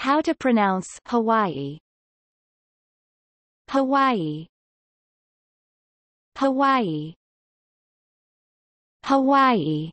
How to pronounce Hawaii Hawaii Hawaii Hawaii